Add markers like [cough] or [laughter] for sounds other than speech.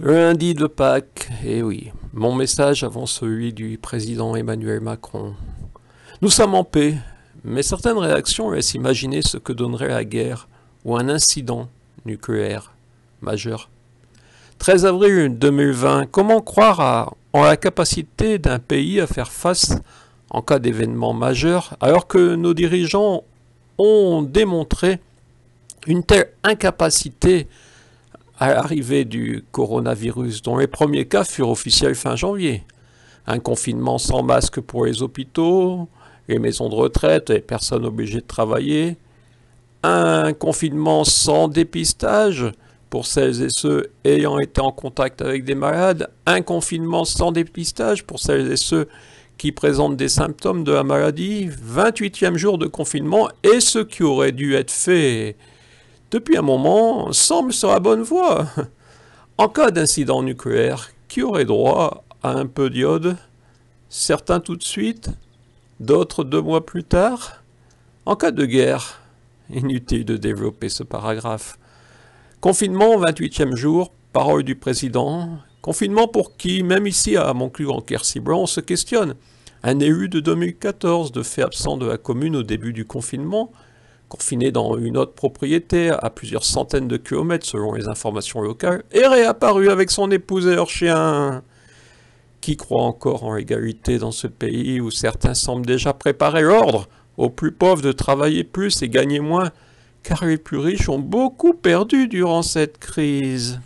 Lundi de Pâques, et eh oui, mon message avant celui du président Emmanuel Macron. Nous sommes en paix, mais certaines réactions laissent imaginer ce que donnerait la guerre ou un incident nucléaire majeur. 13 avril 2020, comment croire en la capacité d'un pays à faire face en cas d'événement majeur alors que nos dirigeants ont démontré une telle incapacité à l'arrivée du coronavirus, dont les premiers cas furent officiels fin janvier. Un confinement sans masque pour les hôpitaux, les maisons de retraite, et personnes obligées de travailler. Un confinement sans dépistage pour celles et ceux ayant été en contact avec des malades. Un confinement sans dépistage pour celles et ceux qui présentent des symptômes de la maladie. 28e jour de confinement et ce qui aurait dû être fait depuis un moment, semble sur la bonne voie. [laughs] En cas d'incident nucléaire, qui aurait droit à un peu d'iode Certains tout de suite, d'autres deux mois plus tard En cas de guerre, inutile de développer ce paragraphe. Confinement, 28e jour, parole du président. Confinement pour qui, même ici à Montclure en Quercy Blanc, on se questionne. Un élu de 2014 de fait absent de la commune au début du confinement confiné dans une autre propriété à plusieurs centaines de kilomètres selon les informations locales, est réapparu avec son épouse et leur chien. Qui croit encore en l'égalité dans ce pays où certains semblent déjà préparer l'ordre aux plus pauvres de travailler plus et gagner moins, car les plus riches ont beaucoup perdu durant cette crise